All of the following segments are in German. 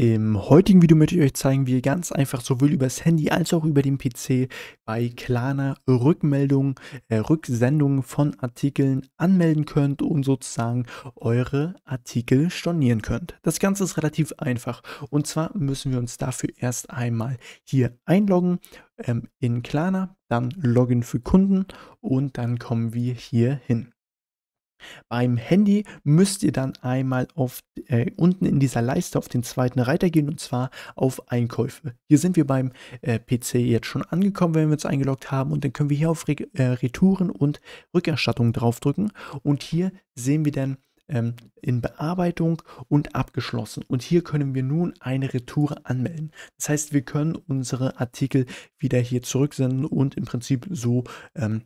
Im heutigen Video möchte ich euch zeigen, wie ihr ganz einfach sowohl über das Handy als auch über den PC bei Klarna Rückmeldungen, äh, Rücksendungen von Artikeln anmelden könnt und sozusagen eure Artikel stornieren könnt. Das Ganze ist relativ einfach und zwar müssen wir uns dafür erst einmal hier einloggen ähm, in Klarna, dann Login für Kunden und dann kommen wir hier hin. Beim Handy müsst ihr dann einmal auf, äh, unten in dieser Leiste auf den zweiten Reiter gehen und zwar auf Einkäufe. Hier sind wir beim äh, PC jetzt schon angekommen, wenn wir uns eingeloggt haben und dann können wir hier auf Re äh, Retouren und Rückerstattung draufdrücken und hier sehen wir dann ähm, in Bearbeitung und abgeschlossen. Und hier können wir nun eine Retour anmelden. Das heißt, wir können unsere Artikel wieder hier zurücksenden und im Prinzip so ähm,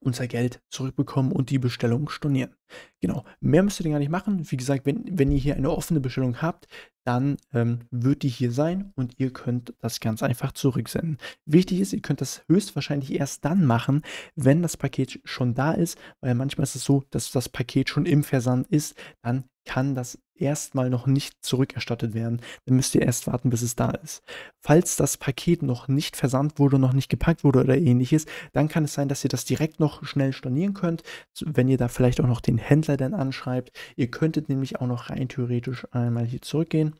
unser Geld zurückbekommen und die Bestellung stornieren. Genau, mehr müsst ihr denn gar nicht machen. Wie gesagt, wenn, wenn ihr hier eine offene Bestellung habt, dann ähm, wird die hier sein und ihr könnt das ganz einfach zurücksenden. Wichtig ist, ihr könnt das höchstwahrscheinlich erst dann machen, wenn das Paket schon da ist, weil manchmal ist es so, dass das Paket schon im Versand ist, dann kann das erstmal noch nicht zurückerstattet werden. Dann müsst ihr erst warten, bis es da ist. Falls das Paket noch nicht versandt wurde, noch nicht gepackt wurde oder ähnliches, dann kann es sein, dass ihr das direkt noch schnell stornieren könnt, wenn ihr da vielleicht auch noch den Händler dann anschreibt. Ihr könntet nämlich auch noch rein theoretisch einmal hier zurückgehen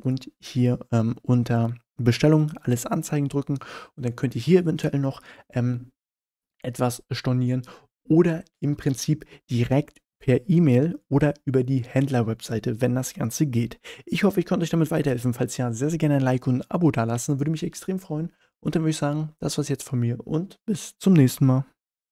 und hier ähm, unter Bestellung alles anzeigen drücken und dann könnt ihr hier eventuell noch ähm, etwas stornieren oder im Prinzip direkt per E-Mail oder über die Händler-Webseite, wenn das Ganze geht. Ich hoffe, ich konnte euch damit weiterhelfen. Falls ja, sehr, sehr gerne ein Like und ein Abo dalassen, würde mich extrem freuen. Und dann würde ich sagen, das war's jetzt von mir und bis zum nächsten Mal.